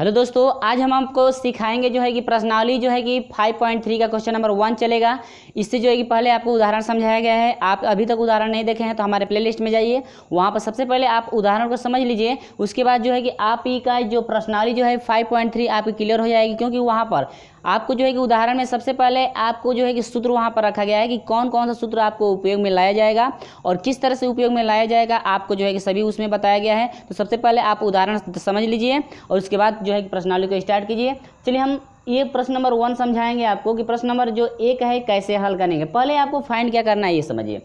hello दोस्तों आज हम आपको सिखाएंगे जो है कि प्रश्नावली जो है कि 5.3 का क्वेश्चन नंबर वन चलेगा इससे जो है कि पहले आपको उदाहरण समझाया गया है आप अभी तक उदाहरण नहीं देखे हैं तो हमारे प्लेलिस्ट में जाइए वहाँ पर सबसे पहले आप उदाहरण को समझ लीजिए उसके बाद जो है कि आप ही का जो प्रश्नावली जो है फाइव आपकी क्लियर हो जाएगी क्योंकि वहाँ पर आपको जो है कि उदाहरण में सबसे पहले आपको जो है कि सूत्र वहाँ पर रखा गया है कि कौन कौन सा सूत्र आपको उपयोग में लाया जाएगा और किस तरह से उपयोग में लाया जाएगा आपको जो है कि सभी उसमें बताया गया है तो सबसे पहले आप उदाहरण समझ लीजिए और उसके बाद जो है कि प्रश्नावली को स्टार्ट कीजिए चलिए हम ये प्रश्न नंबर वन समझाएंगे आपको कि प्रश्न नंबर जो एक है कैसे हल करेंगे पहले आपको फाइंड क्या करना है ये समझिए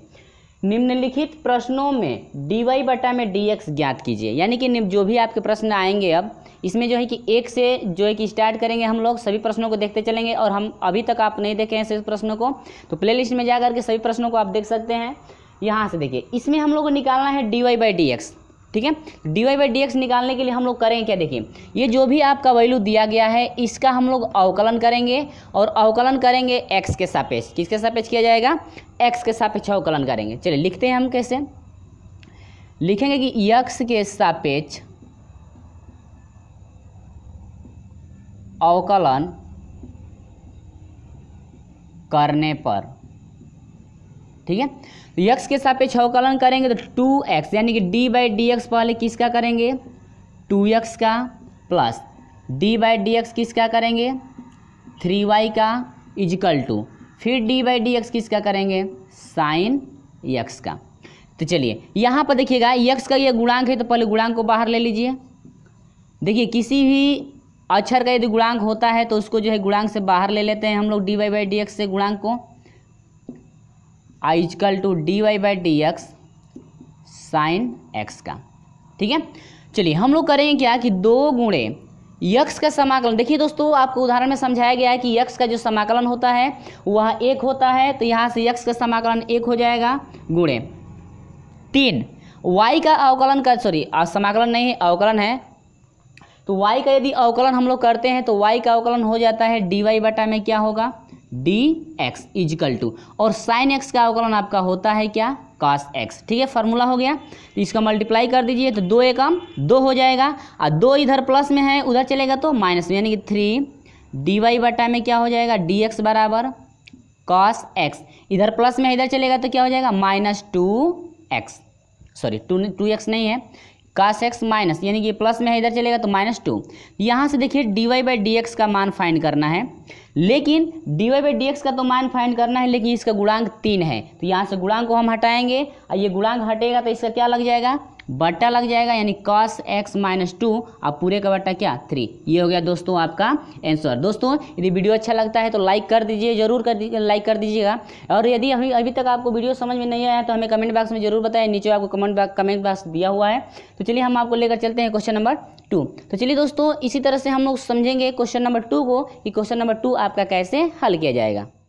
निम्नलिखित प्रश्नों में डी वाई बटा में डी एक्स ज्ञात कीजिए यानी कि जो भी आपके प्रश्न आएंगे अब इसमें जो है कि एक से जो है कि स्टार्ट करेंगे हम लोग सभी प्रश्नों को देखते चलेंगे और हम अभी तक आप नहीं देखे हैं सभी प्रश्नों को तो प्ले में जा करके सभी प्रश्नों को आप देख सकते हैं यहाँ से देखिए इसमें हम लोग को निकालना है d y by d x ठीक है d y by d x निकालने के लिए हम लोग करेंगे क्या देखिए ये जो भी आपका वैल्यू दिया गया है इसका हम लोग अवकलन करेंगे और अवकलन करेंगे एक्स के सापेक्ष किसके सापेक्ष किया जाएगा एक्स के सापेक्ष अवकलन करेंगे चलिए लिखते हैं हम कैसे लिखेंगे कि यक्स के सापेक्ष अवकलन करने पर ठीक है तो यक्स के सापेक्ष अवकलन करेंगे तो टू एक्स यानी कि डी बाई डी एक्स पहले किसका करेंगे टू एक्स का plus d by d x किसका करेंगे थ्री वाई का इजिकल टू फिर डी बाई डी एक्स किसका करेंगे साइन यक्स का तो चलिए यहाँ पर देखिएगा यक्स का ये गुणांक है तो पहले गुणांक को बाहर ले लीजिए देखिए किसी भी अक्षर का यदि गुणांक होता है तो उसको जो है गुणांक से बाहर ले लेते हैं हम लोग d y by d x से गुणांक को equal to d y by d x sine x का ठीक है चलिए हम लोग करेंगे क्या कि दो गुणे यक्स का समाकलन देखिए दोस्तों आपको उदाहरण में समझाया गया है कि यक्स का जो समाकलन होता है वह एक होता है तो यहाँ से यक्स का समाकलन एक हो जाएगा गुणे तीन वाई का अवकलन का सॉरी समाकलन नहीं अवकलन है तो y का यदि अवकलन हम लोग करते हैं तो y का अवकलन हो जाता है dy वाई बटा में क्या होगा डी एक्स इजिकल टू और साइन एक्स का अवकलन आपका होता है क्या कॉस एक्स ठीक है फॉर्मूला हो गया तो इसका मल्टीप्लाई कर दीजिए तो दो एकम दो हो जाएगा और दो इधर प्लस में है उधर चलेगा तो माइनस में यानी कि थ्री डी वाई बटा में क्या हो जाएगा डी एक्स बराबर कॉस एक्स इधर प्लस में इधर चलेगा तो क्या हो जाएगा minus two x sorry two two x नहीं है कास एक्स माइनस यानी कि प्लस में है इधर चलेगा तो माइनस टू यहाँ से देखिए d y by d x का मान फाइंड करना है लेकिन d y by d x का तो मान फाइंड करना है लेकिन इसका गुणांक तीन है तो यहाँ से गुणांक को हम हटाएंगे और ये गुणांक हटेगा तो इसका क्या लग जाएगा बट्टा लग जाएगा यानी कॉस एक्स माइनस टू और पूरे का बट्टा क्या थ्री ये हो गया दोस्तों आपका आंसर दोस्तों यदि वीडियो अच्छा लगता है तो लाइक कर दीजिए जरूर कर लाइक कर दीजिएगा और यदि अभी अभी तक आपको वीडियो समझ में नहीं आया तो हमें कमेंट बॉक्स में जरूर बताएं नीचे आपको कमेंट बॉक्स कमेंट बॉक्स दिया हुआ है तो चलिए हम आपको लेकर चलते हैं क्वेश्चन नंबर टू तो चलिए दोस्तों इसी तरह से हम लोग समझेंगे क्वेश्चन नंबर टू को कि क्वेश्चन नंबर टू आपका कैसे हल किया जाएगा